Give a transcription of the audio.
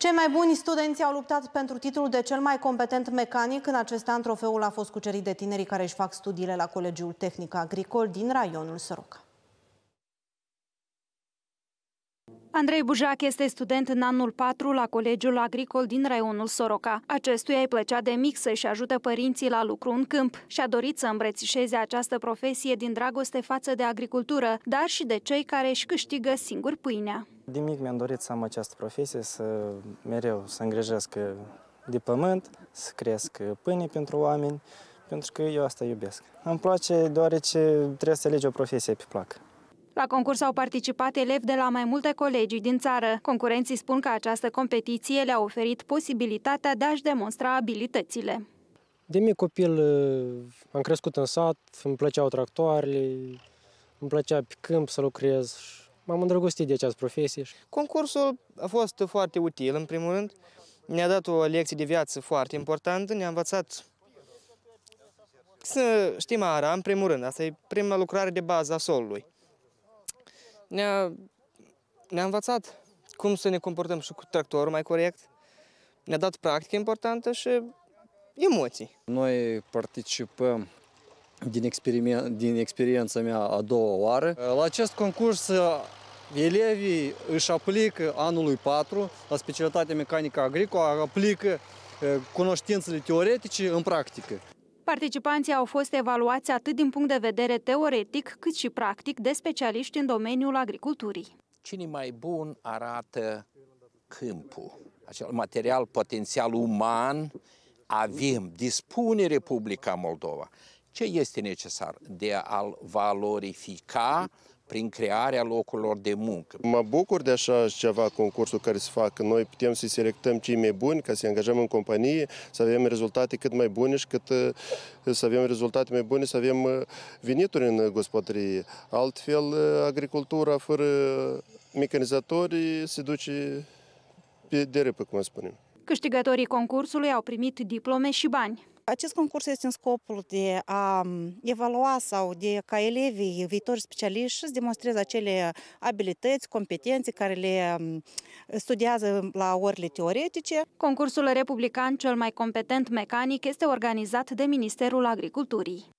Cei mai buni studenți au luptat pentru titlul de cel mai competent mecanic. În acest an, trofeul a fost cucerit de tinerii care își fac studiile la Colegiul Tehnic Agricol din raionul Soroca. Andrei Bujac este student în anul 4 la Colegiul Agricol din raionul Soroca. Acestuia îi plăcea de mic să-și ajute părinții la lucru în câmp și a dorit să îmbrățișeze această profesie din dragoste față de agricultură, dar și de cei care își câștigă singur pâinea. De mic mi-am dorit să am această profesie, să mereu să îngrijesc uh, de pământ, să cresc uh, pâine pentru oameni, pentru că eu asta iubesc. Îmi place deoarece trebuie să alegi o profesie pe plac. La concurs au participat elevi de la mai multe colegii din țară. Concurenții spun că această competiție le-a oferit posibilitatea de a-și demonstra abilitățile. De mic copil uh, am crescut în sat, îmi plăceau tractoarele, îmi plăcea pe câmp să lucrez și m-am îndrăgostit de această profesie. Concursul a fost foarte util, în primul rând. Ne-a dat o lecție de viață foarte importantă, ne-a învățat să știm ara, în primul rând. Asta e prima lucrare de bază a solului. Ne-a ne, -a, învățat cum să ne comportăm și cu tractorul mai corect. Ne-a dat practică importantă și emoții. Noi participăm din, experiment, din experiența mea a doua oară. La acest concurs Elevii își aplică anului 4 la specialitatea mecanică agricolă, aplică cunoștințele teoretice în practică. Participanții au fost evaluați atât din punct de vedere teoretic cât și practic de specialiști în domeniul agriculturii. Cine mai bun arată câmpul, acel material potențial uman avem, dispune Republica Moldova ce este necesar de a-l valorifica prin crearea locurilor de muncă. Mă bucur de așa ceva concursul care se fac. Noi putem să selectăm cei mai buni ca să angajăm în companie, să avem rezultate cât mai bune și cât, eh, să avem rezultate mai bune, să avem eh, venituri în gospodărie. Altfel, eh, agricultura fără mecanizatori se duce de râpă, cum spunem. Câștigătorii concursului au primit diplome și bani. Acest concurs este în scopul de a evalua sau de ca elevii viitori specialiști să demonstreze acele abilități, competențe care le studiază la orele teoretice. Concursul Republican cel mai competent mecanic este organizat de Ministerul Agriculturii.